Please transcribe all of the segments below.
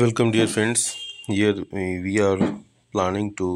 welcome dear friends here eh, we are planning to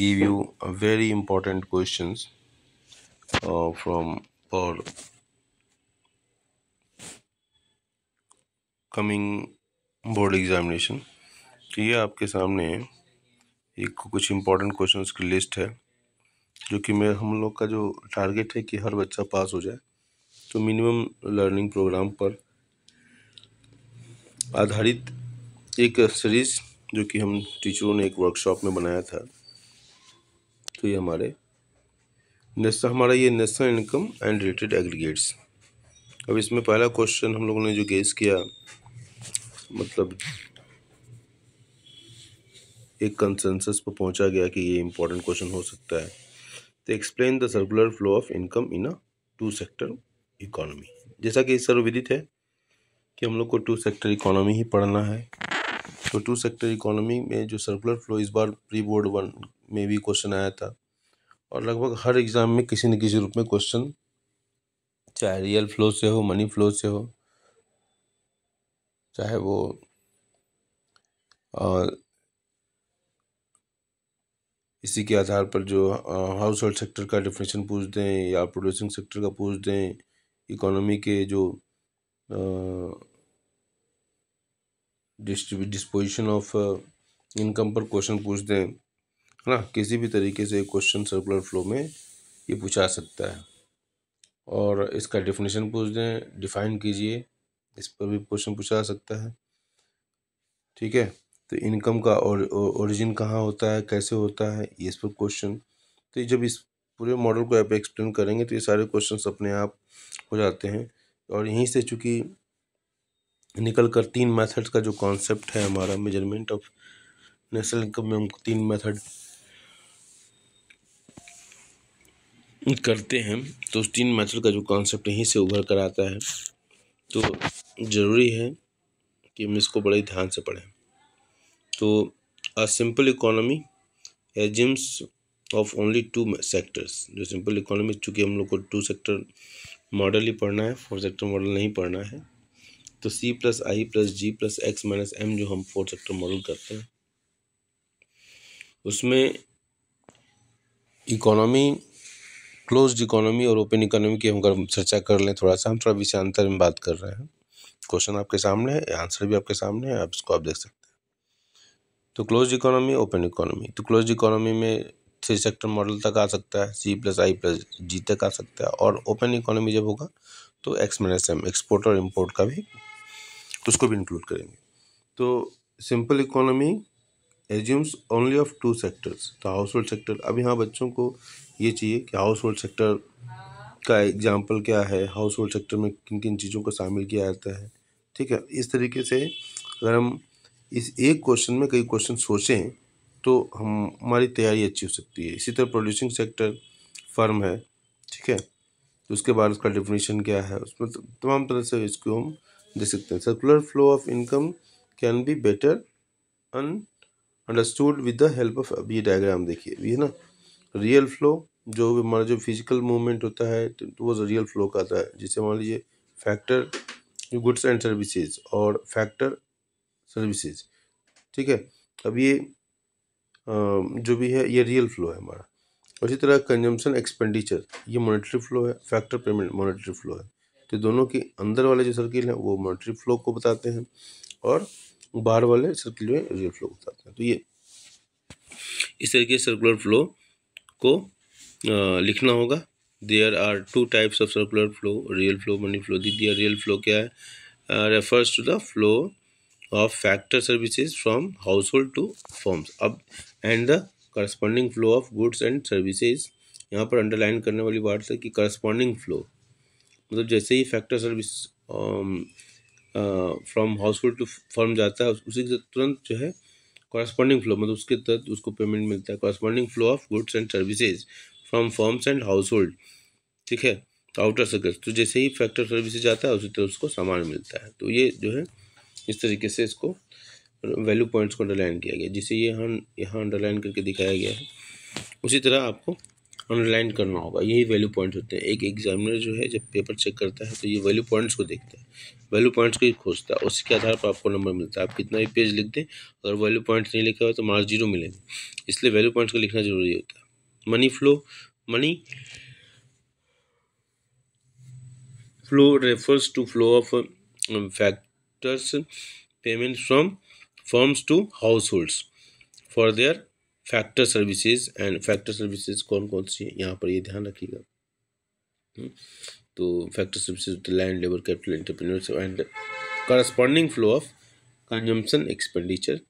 give you a very important questions uh, from our coming board examination ये आपके सामने एक कुछ important questions की list है जो कि मैं हम लोग का जो टारगेट है कि हर बच्चा पास हो जाए तो मिनिमम लर्निंग प्रोग्राम पर आधारित एक सीरीज जो कि हम टीचरों ने एक वर्कशॉप में बनाया था तो ये हमारे नेशनल हमारा ये national income and related aggregates अब इसमें पहला क्वेश्चन हम लोगों ने जो गेस किया मतलब एक कंसेंसस पर पहुंचा गया कि ये इम्पोर्टेंट क्वेश्चन हो सकता है तो explain the circular flow of income in a two sector economy जैसा कि सर्वविदित है कि हम लोग को टू सेक्टर इकोनॉमी ही पढ़ना है तो टू सेक्टर इकोनॉमी में जो सर्कुलर फ्लो इस बार प्री बोर्ड वन में भी क्वेश्चन आया था और लगभग हर एग्ज़ाम में किसी न किसी रूप में क्वेश्चन चाहे रियल फ्लो से हो मनी फ्लो से हो चाहे वो आ, इसी के आधार पर जो हाउस होल्ड सेक्टर का डिफिनेशन पूछ दें या प्रोड्यूसिंग सेक्टर का पूछ दें इकोनॉमी के जो आ, डिस्ट्रीब्यूट डिस्पोजिशन ऑफ इनकम पर क्वेश्चन पूछ दें है ना किसी भी तरीके से क्वेश्चन सर्कुलर फ्लो में ये पूछा सकता है और इसका डिफिनेशन पूछ दें डिफाइन कीजिए इस पर भी क्वेश्चन पूछा सकता है ठीक है तो इनकम का ओरिजिन कहाँ होता है कैसे होता है ये इस पर क्वेश्चन तो जब इस पूरे मॉडल को आप एक्सप्लेन करेंगे तो ये सारे क्वेश्चन अपने आप हो जाते हैं और यहीं से चूँकि निकल कर तीन मेथड्स का जो कॉन्सेप्ट है हमारा मेजरमेंट ऑफ नेशनल इनकम में हम तीन मेथड करते हैं तो उस तीन मेथड का जो कॉन्सेप्ट यहीं से उभर कर आता है तो ज़रूरी है कि हम इसको बड़े ध्यान से पढ़ें तो a simple economy assumes of only two sectors जो सिंपल इकोनॉमी चूँकि हम लोग को टू सेक्टर मॉडल ही पढ़ना है फोर सेक्टर मॉडल नहीं पढ़ना है तो C plus I plus G plus X minus M जो हम फोर्थ सेक्टर मॉडल करते हैं उसमें इकोनॉमी क्लोज्ड इकोनॉमी और ओपन इकोनॉमी की हम अगर चर्चा कर लें थोड़ा सा हम थोड़ा विषयांतर में बात कर रहे हैं क्वेश्चन आपके सामने है आंसर भी आपके सामने है आप इसको आप देख सकते हैं तो क्लोज इकोनॉमी ओपन इकोनॉमी तो क्लोज इकोनॉमी में थ्री सेक्टर मॉडल तक आ सकता है सी प्लस आई प्लस जी तक आ सकता है और ओपन इकोनॉमी जब होगा तो एक्स माइनस एम एक्सपोर्ट और इम्पोर्ट का भी तो उसको भी इंक्लूड करेंगे तो simple economy assumes only of two sectors तो हाउस होल्ड सेक्टर अब यहाँ बच्चों को ये चाहिए कि हाउस होल्ड सेक्टर का एग्जाम्पल क्या है हाउस होल्ड सेक्टर में किन किन चीज़ों को शामिल किया जाता है ठीक है इस तरीके से अगर हम इस एक क्वेश्चन में कई क्वेश्चन सोचें तो हम हमारी तैयारी अच्छी हो सकती है इसी तरह प्रोड्यूसिंग सेक्टर फर्म है ठीक है तो उसके बाद उसका डिफिनीशन क्या है उसमें तमाम तरह से इसको हम दे सकते हैं circular flow of income can be better un understood with the help of अब ये डायग्राम देखिए ये ना रियल फ्लो जो हमारा जो फिजिकल मूवमेंट होता है तो वो रियल फ्लो का आता है जिसे मान लीजिए फैक्टर गुड्स एंड सर्विसेज और फैक्टर सर्विसेज ठीक है अब ये जो भी है ये रियल फ्लो है हमारा उसी तरह कंजम्पशन एक्सपेंडिचर ये मॉनेटरी फ्लो है फैक्टर पेमेंट मॉनेटरी फ्लो है तो दोनों के अंदर वाले जो सर्किल हैं वो मॉनिटरी फ्लो को बताते हैं और बाहर वाले सर्किल में रियल फ्लो को बताते हैं तो ये इस तरीके से सर्कुलर फ्लो को लिखना होगा there are two types of circular flow real flow money flow दी दिया रियल फ्लो क्या है refers to the flow of factor services from household to firms अब and the corresponding flow of goods and services यहाँ पर underline करने वाली बात है कि करस्पॉन्डिंग फ्लो मतलब जैसे ही फैक्टर सर्विस फ्रॉम हाउसफुल टू फर्म जाता है उसी के तुरंत जो है कॉरस्पॉन्डिंग फ्लो मतलब उसके तहत उसको पेमेंट मिलता है corresponding flow of goods and services from firms and household ठीक है आउटर सर्कल तो जैसे ही फैक्टर सर्विसेज जाता है उसी तरह उसको सामान मिलता है तो ये जो है इस तरीके से इसको वैल्यू पॉइंट्स को अंडरलाइन किया गया जिसे ये यहाँ यहाँ अंडरलाइन करके दिखाया गया है उसी तरह आपको अंडरलाइन करना होगा यही वैल्यू पॉइंट्स होते हैं एक एग्जामिनर जो है जब पेपर चेक करता है तो ये वैल्यू पॉइंट्स को देखता है वैल्यू पॉइंट्स को ही खोजता है उसके आधार पर आपको नंबर मिलता है आप कितना भी पेज लिख दें अगर वैल्यू पॉइंट्स नहीं लिखा हुआ तो मार्क्स जीरो मिलेंगे इसलिए वैल्यू पॉइंट्स को लिखना जरूरी होता है money flow money flow refers to flow of factors payment from firms to households for their factor services and factor services कौन कौन सी है यहाँ पर ये ध्यान रखिएगा हम्म, तो factor services land labour capital entrepreneurship and corresponding flow of consumption expenditure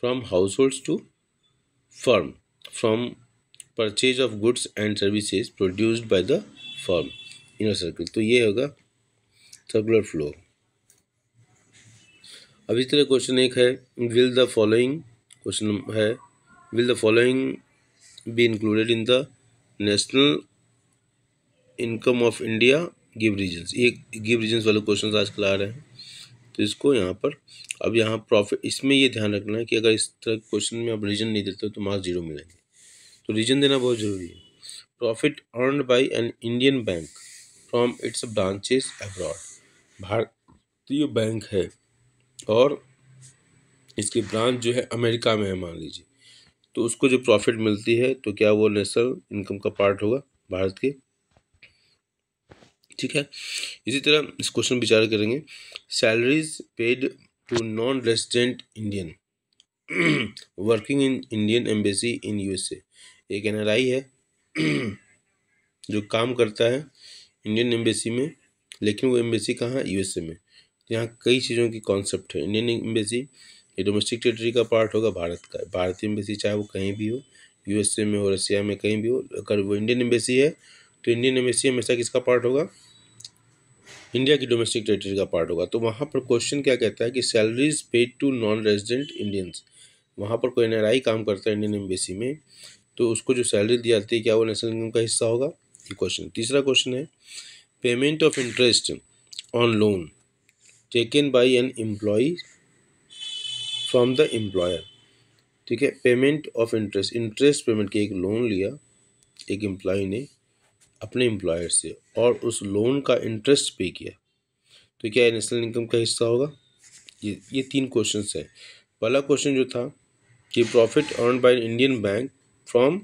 from households to firm from purchase of goods and services produced by the firm inner circle तो ये होगा सर्कुलर फ्लो अभी तरह question एक है will the following question है will the following be included in the national income of India give reasons ये give reasons वाले क्वेश्चन आजकल आ रहे हैं तो इसको यहाँ पर अब यहाँ प्रॉफिट इसमें ये ध्यान रखना है कि अगर इस तरह के क्वेश्चन में आप रीजन नहीं देते तो मार्क्स जीरो मिलेंगे तो रीजन देना बहुत ज़रूरी है profit earn by an Indian bank from its branches abroad भारतीय बैंक है और इसकी ब्रांच जो है अमेरिका में है मान लीजिए तो उसको जो प्रॉफिट मिलती है तो क्या वो नेशनल इनकम का पार्ट होगा भारत के ठीक है इसी तरह इस क्वेश्चन विचार करेंगे salaries paid to non resident Indian working in Indian embassy in USA एक आई है जो काम करता है इंडियन एम्बेसी में लेकिन वो एम्बेसी कहाँ यूएसए में यहाँ कई चीज़ों की कॉन्सेप्ट है इंडियन एम्बेसी ये डोमेस्टिक टेरिटरी का पार्ट होगा भारत का भारतीय एम्बेसी चाहे वो कहीं भी हो यूएसए में हो रसिया में कहीं भी हो अगर वो इंडियन एम्बेसी है तो इंडियन एम्बेसी हमेशा किसका पार्ट होगा इंडिया की डोमेस्टिक टेरिटरी का पार्ट होगा तो वहाँ पर क्वेश्चन क्या कहता है कि salaries paid to non resident Indians वहाँ पर कोई एन काम करता है इंडियन एम्बेसी में तो उसको जो सैलरी दी जाती है क्या वो नेशनल इनकम का हिस्सा होगा ये क्वेश्चन तीसरा क्वेश्चन है payment of interest on loan taken by an employees from the employer ठीक है payment of interest interest payment के एक लोन लिया एक एम्प्लॉय ने अपने एम्प्लॉयर से और उस लोन का इंटरेस्ट पे किया तो क्या नेशनल इनकम का हिस्सा होगा ये ये तीन क्वेश्चन है पहला क्वेश्चन जो था कि profit earn by Indian bank from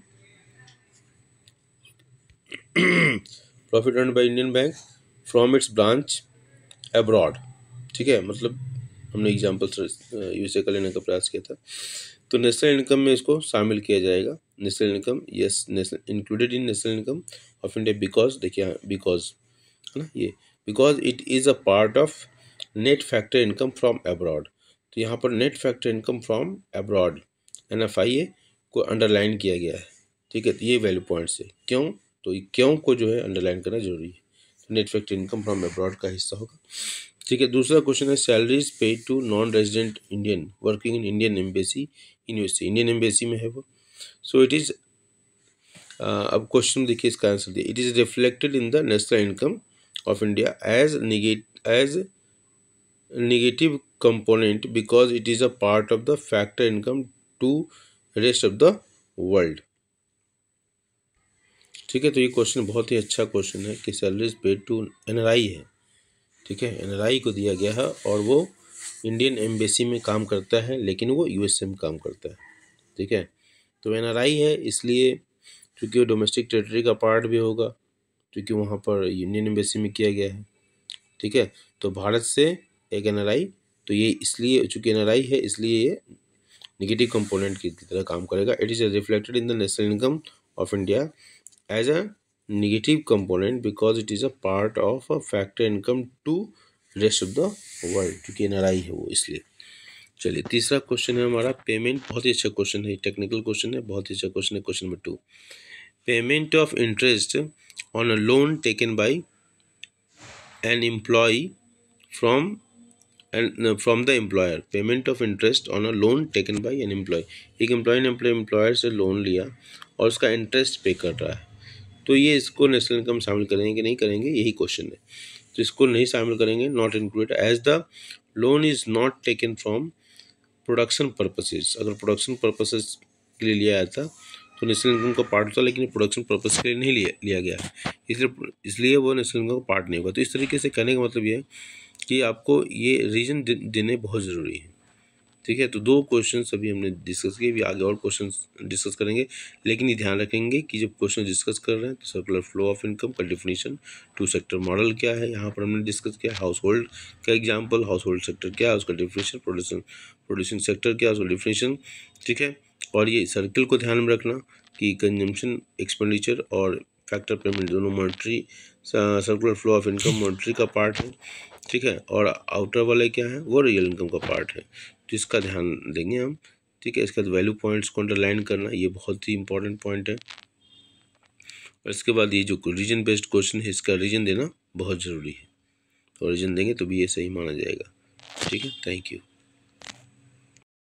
profit earn by Indian bank from its branch abroad ठीक है मतलब हमने एग्जाम्पल्स यू से लेने का प्रयास किया था तो नेशनल इनकम में इसको शामिल किया जाएगा national income yes national included in national income of India because देखिए बिकॉज है ना ये because it is a part of net factor income from abroad तो यहाँ पर net factor income from abroad N F I A को underline किया गया है ठीक है तो ये वैल्यू पॉइंट है क्यों तो क्यों को जो है अंडरलाइन करना जरूरी है net factor income from abroad का हिस्सा होगा ठीक है दूसरा क्वेश्चन है salaries paid to non resident Indian working in Indian embassy in USA Indian embassy में है वो सो इट इज़ अब क्वेश्चन देखिए इसका आंसर दिए it is reflected in the national income of India as as negative component because it is a part of the factor income to rest of the world ठीक है तो ये question बहुत ही अच्छा क्वेश्चन है कि सैलरीज पेड टू एन है ठीक है एन को दिया गया है और वो इंडियन एम्बेसी में काम करता है लेकिन वो यू में काम करता है ठीक है तो एन है इसलिए क्योंकि वो डोमेस्टिक टेरेटरी का पार्ट भी होगा क्योंकि वहाँ पर यूनियन एम्बेसी में किया गया है ठीक है तो भारत से एक एन तो ये इसलिए चूँकि एन है इसलिए ये निगेटिव कंपोनेंट की तरह काम करेगा it is reflected in the national income of India as a negative component because it is a part of a factor income to rest of the world क्योंकि एन आर आई है वो इसलिए चलिए तीसरा क्वेश्चन है हमारा payment बहुत ही अच्छा क्वेश्चन है टेक्निकल क्वेश्चन है बहुत ही अच्छा क्वेश्चन है question number two payment of interest on a loan taken by an employee from and from the employer payment of interest on a loan taken by an employee एक employee ने अपने employer से loan लिया और उसका interest पे कर रहा है तो ये इसको नेशनल इनकम शामिल करेंगे कि नहीं करेंगे यही क्वेश्चन है तो इसको नहीं शामिल करेंगे not included as the loan is not taken from production purposes अगर प्रोडक्शन पर्पसेस के लिए लिया आया था तो नेशनल इनकम का पार्ट होता लेकिन प्रोडक्शन पर्पज़ के लिए नहीं लिया लिया गया इसलिए इसलिए वो नेशनल इनकम का पार्ट नहीं होगा तो इस तरीके से कहने का मतलब ये है कि आपको ये रीज़न देने बहुत ज़रूरी है ठीक है तो दो क्वेश्चन अभी हमने डिस्कस किए भी आगे और क्वेश्चन डिस्कस करेंगे लेकिन ये ध्यान रखेंगे कि जब क्वेश्चन डिस्कस कर रहे हैं तो सर्कुलर फ्लो ऑफ इनकम का डिफिनीशन टू सेक्टर मॉडल क्या है यहाँ पर हमने डिस्कस किया हाउस होल्ड का एग्जाम्पल हाउस होल्ड सेक्टर क्या है उसका डिफिनीशन प्रोड्यूशन प्रोड्यूसिंग सेक्टर क्या है उसका डिफिनीशन ठीक है और ये सर्किल को ध्यान में रखना कि कंजम्पन एक्सपेंडिचर और फैक्टर पेमेंट दोनों monetary circular flow of income monetary का पार्ट है ठीक है और आउटर वाले क्या है वो रियल इनकम का पार्ट है तो इसका ध्यान देंगे हम ठीक है इसके बाद वैल्यू पॉइंट्स को अंडरलाइन करना ये बहुत ही इंपॉर्टेंट पॉइंट है और इसके बाद ये जो रीजन बेस्ड क्वेश्चन है इसका रीजन देना बहुत ज़रूरी है और रीजन देंगे तो भी ये सही माना जाएगा ठीक है थैंक यू